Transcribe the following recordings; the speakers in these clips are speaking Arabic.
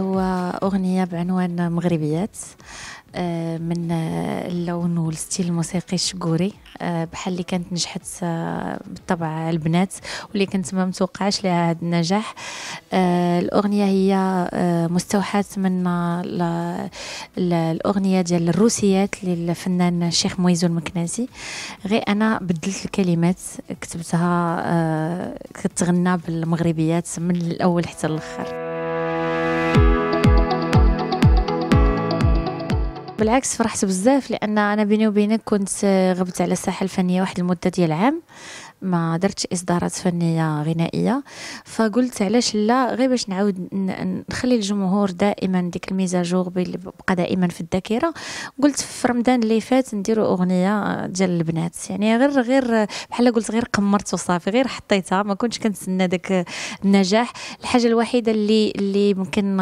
هو أغنية بعنوان مغربيات آه، من آه، اللون والستيل الموسيقي الشكوري آه، بحال اللي كانت نجحت بالطبع البنات واللي كنت ما متوقعاش لها هذا النجاح الاغنيه هي مستوحاه من الاغنيه ديال الروسيات للفنان الشيخ مويزو المكناسي غير انا بدلت الكلمات كتبتها كتغنى بالمغربيات من الاول حتى الاخر بالعكس فرحت بزاف لان انا بيني وبينك كنت غبت على الساحه الفنيه واحد المده ديال عام ما درتش اصدارات فنيه غنائيه فقلت علاش لا غير باش نعاود نخلي الجمهور دائما ديك الميزاجور بقى دائما في الذاكره قلت في رمضان اللي فات نديروا اغنيه ديال البنات يعني غير غير بحال قلت غير قمرت وصافي غير حطيتها ما كنتش كنتسنى داك النجاح الحاجه الوحيده اللي اللي ممكن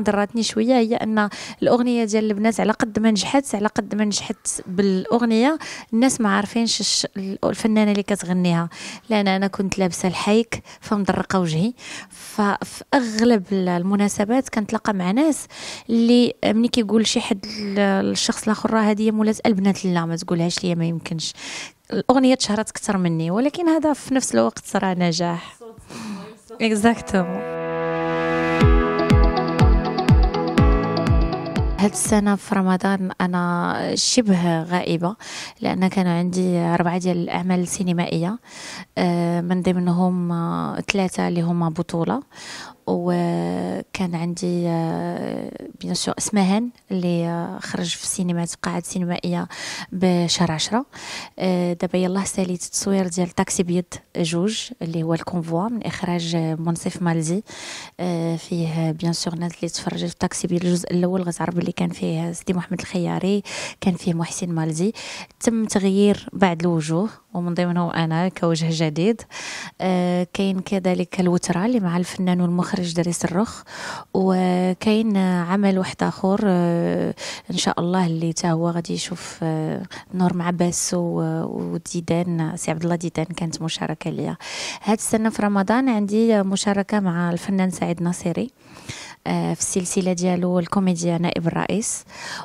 ضراتني شويه هي ان الاغنيه ديال البنات على قد ما نجحت على قد ما نجحت بالاغنيه الناس ما عارفينش الفنانه اللي كت كتغنيها لان انا كنت لابسه الحيك فمدرقه وجهي ففي اغلب المناسبات كنتلاقى مع ناس اللي ملي كيقول شي حد الشخص الاخر راه هذه مولات البنات لا ما تقولهاش ليا ما يمكنش الاغنيه تشهرت اكثر مني ولكن هذا في نفس الوقت راه نجاح اكزاكتومون هاد السنة في رمضان أنا شبه غائبة لأن كان عندي أربعة ديال الأعمال السينمائية آه، من ضمنهم آه، ثلاثة اللي هما بطولة وكان عندي آه، بيان سور اسمهان اللي آه، خرج في السينما قاعد سينمائية بشهر عشرة آه، دابا يلاه ساليت التصوير ديال تاكسي بيض جوج اللي هو الكونفوا من اخراج منصف مالزي فيه بيان سور ناس اللي تفرجت في تاكسي بيض الجزء الاول غتعرف اللي كان فيه سيدي محمد الخياري كان فيه محسن مالزي تم تغيير بعض الوجوه ومن ضمنهم انا كوجه جديد كاين كذلك الوترة اللي مع الفنان والمخرج خارج دريس الرخ وكاين عمل واحد اخر آه، ان شاء الله اللي تا هو غادي يشوف آه، نور مع باس آه، وديدان سي عبد الله ديدان كانت مشاركه ليا هاد السنه في رمضان عندي مشاركه مع الفنان سعيد ناصري في السلسله ديالو الكوميديا نائب الرئيس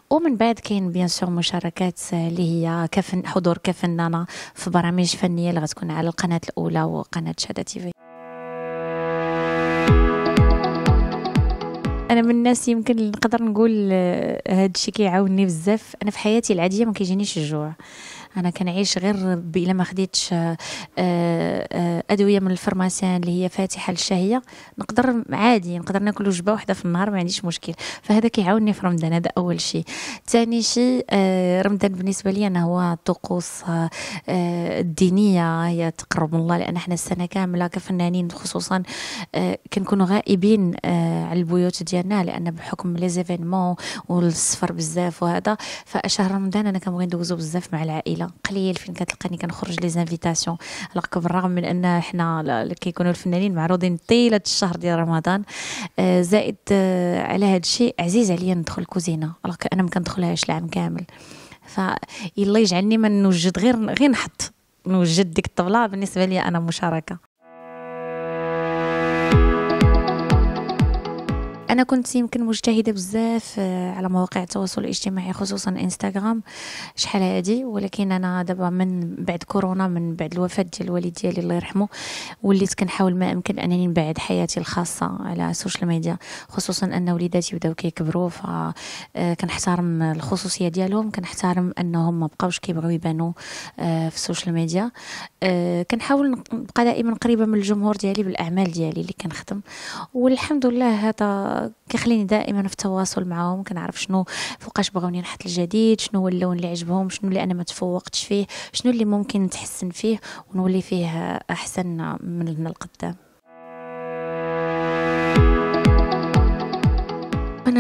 ومن بعد كاين بيان سور مشاركات اللي هي كفن حضور كفنانه في برامج فنيه اللي غتكون على القناه الاولى وقناه شاده تي في انا من الناس يمكن نقدر نقول هذا آه، الشيء كيعاوني بزاف انا في حياتي العاديه ما كيجينيش الجوع انا كنعيش غير الا ما خديتش آه، آه، ادويه من الفرماسيان اللي هي فاتحه للشهيه نقدر عادي نقدر ناكل وجبه واحده في النهار ما عنديش مشكل فهذا كيعاوني في رمضان هذا اول شيء ثاني شيء آه، رمضان بالنسبه لي انا هو طقوس الدينيه هي تقرب من الله لان احنا السنه كامله كفنانين خصوصا كنكونوا غائبين على البيوت ديالنا لان بحكم لي زيفينمون والسفر بزاف وهذا فشهر رمضان انا كنبغي ندوزو بزاف مع العائله قليل فين كتلقاني كنخرج لي زانفيتاسيون الوغ بالرغم من ان حنا كيكونوا الفنانين معروضين طيله الشهر ديال رمضان آه، زائد آه، على هذا الشيء عزيز عليا ندخل الكوزينه الوغ انا ما كندخلهاش العام كامل فالله يجعلني ما نوجد غير غير نحط نوجد ديك الطبله بالنسبه لي انا مشاركه انا كنت يمكن مجتهده بزاف آه، على مواقع التواصل الاجتماعي خصوصا انستغرام شحال هادي ولكن انا دابا من بعد كورونا من بعد الوفاه ديال الوالد ديالي الله يرحمه وليت كنحاول ما امكن انني نبعد حياتي الخاصه على السوشيال ميديا خصوصا ان وليداتي بداو كيكبروا آه، كنحترم الخصوصيه ديالهم كنحترم انهم ما بقاوش كيبغيو يبانوا آه، في السوشيال ميديا كنحاول نبقى دائما قريبه من الجمهور ديالي بالاعمال ديالي اللي كنخدم والحمد لله هذا كيخليني دائما في التواصل معاهم كنعرف شنو فوقاش بغاوني نحط الجديد شنو هو اللون اللي عجبهم شنو اللي انا ما تفوقتش فيه شنو اللي ممكن نتحسن فيه ونولي فيه احسن من القدام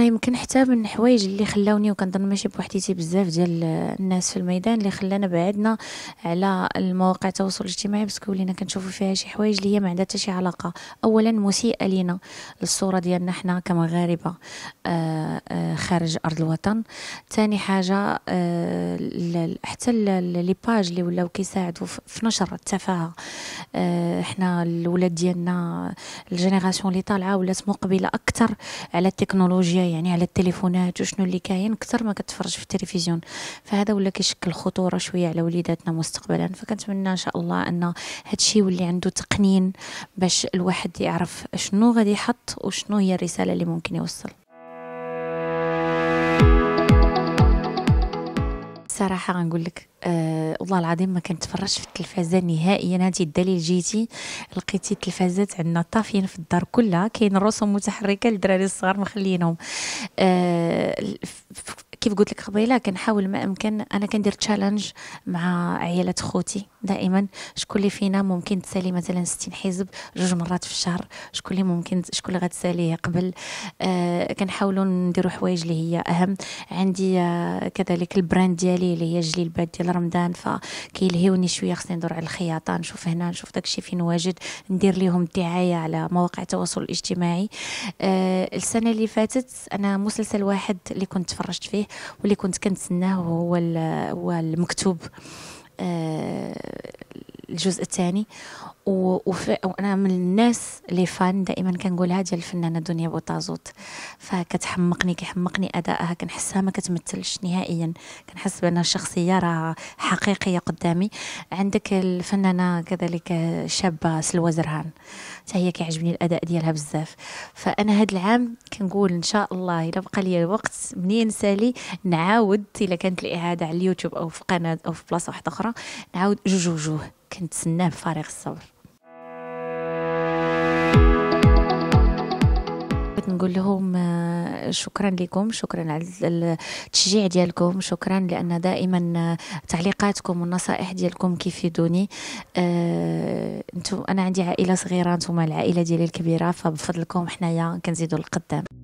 يمكن حتى من الحوايج اللي خلاوني وكنظن ماشي بوحديتي بزاف ديال الناس في الميدان اللي خلانا بعدنا على المواقع التواصل الاجتماعي باسكو ولينا كنشوفوا فيها شي حوايج اللي هي ما عندها شي علاقه اولا مسيئه لينا للصوره ديالنا حنا كمغاربه آه، آه، خارج ارض الوطن ثاني حاجه آه، حتى لي باج اللي ولاو كيساعدوا في نشر التفاهه حنا الولاد ديالنا الجينيراسيون اللي طالعه ولات مقبله اكثر على التكنولوجيا يعني على التليفونات وشنو اللي كاين اكثر ما كتفرج في التلفزيون فهذا ولا كيشكل خطوره شويه على وليداتنا مستقبلا فكنتمنى ان شاء الله ان هادشي يولي عنده تقنين باش الواحد يعرف شنو غادي يحط وشنو هي الرساله اللي ممكن يوصل صراحه غنقول لك أه والله العظيم ما كنتفرجش في التلفازه نهائيا هذه الدليل جيتي لقيتي التلفازات عندنا طافيين في الدار كلها كاين الرسوم متحركه للدراري الصغار مخليينهم أه كيف قلت لك قبيله كنحاول ما امكن انا كندير تشالنج مع عيالات خوتي دائما شكون اللي فينا ممكن تسالي مثلا 60 حزب جوج مرات في الشهر شكون اللي ممكن شكون اللي غتساليه قبل آه كنحاولوا نديروا حوايج اللي هي اهم عندي آه كذلك البراند ديالي اللي هي جليبات ديال رمضان فكيلهيوني شويه خصني ندور على الخياطه نشوف هنا نشوف داكشي فين واجد ندير ليهم دعايه على مواقع التواصل الاجتماعي آه السنه اللي فاتت انا مسلسل واحد اللي كنت تفرجت فيه واللي كنت كنتسناه هو هو المكتوب آه، الجزء الثاني وانا من الناس اللي فان دائما كنقولها ديال الفنانه دنيا بوطازوت فكتحمقني كيحمقني ادائها كنحسها ما كتمثلش نهائيا كنحس بان الشخصيه راه حقيقيه قدامي عندك الفنانه كذلك شابه سلوى زرهان حتى هي كيعجبني الاداء ديالها بزاف فانا هاد العام كنقول ان شاء الله الا بقى لي الوقت منين سالي نعاود الا كانت الاعاده على اليوتيوب او في قناه او في بلاصه واحده اخرى نعاود جوج وجوه كنتسناه بفارغ الصبر بغيت نقول لهم آه، شكرا لكم شكرا على التشجيع ديالكم شكرا لان دائما آه، تعليقاتكم والنصائح ديالكم كيفيدوني انتم آه، انا عندي عائله صغيره انتم العائله ديالي الكبيره فبفضلكم حنايا كنزيدوا القدام